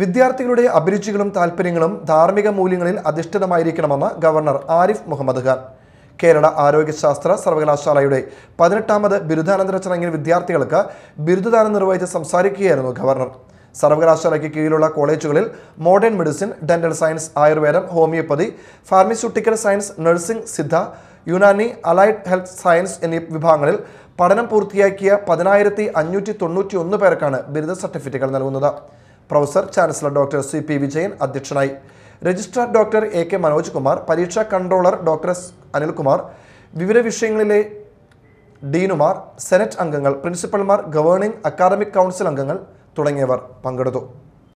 വിദ്യാർത്ഥികളുടെ അഭിരുചികളും താൽപ്പര്യങ്ങളും ധാർമ്മിക മൂല്യങ്ങളിൽ അധിഷ്ഠിതമായിരിക്കണമെന്ന് ഗവർണർ ആരിഫ് മുഹമ്മദ് ഖാൻ കേരള ആരോഗ്യശാസ്ത്ര സർവകലാശാലയുടെ പതിനെട്ടാമത് ബിരുദാനന്തര ചടങ്ങിൽ വിദ്യാർത്ഥികൾക്ക് ബിരുദദാനം നിർവഹിച്ച് സംസാരിക്കുകയായിരുന്നു ഗവർണർ സർവകലാശാലയ്ക്ക് കീഴിലുള്ള കോളേജുകളിൽ മോഡേൺ മെഡിസിൻ ഡെന്റൽ സയൻസ് ആയുർവേദം homoeopathy pharmaceutical science nursing Siddha Unani allied health science എന്നീ വിഭാഗങ്ങളിൽ പഠനം പൂർത്തിയാക്കിയ പതിനായിരത്തി അഞ്ഞൂറ്റി തൊണ്ണൂറ്റി ഒന്ന് പേർക്കാണ് ബിരുദ സർട്ടിഫിക്കറ്റുകൾ നൽകുന്നത് professor chancellor doctor C P Vijayan അധ്യക്ഷനായി registrar doctor A K Manoj Kumar പരീക്ഷാ കൺട്രോളർ ഡോക്ടർ അനിൽകുമാർ വിവിധ വിഷയങ്ങളിലെ ഡീനുമാർ സെനറ്റ് അംഗങ്ങൾ പ്രിൻസിപ്പൽമാർ ഗവേണിംഗ് അക്കാദമിക് കൗൺസിൽ അംഗങ്ങൾ തുടങ്ങിയവർ പങ്കെടുത്തു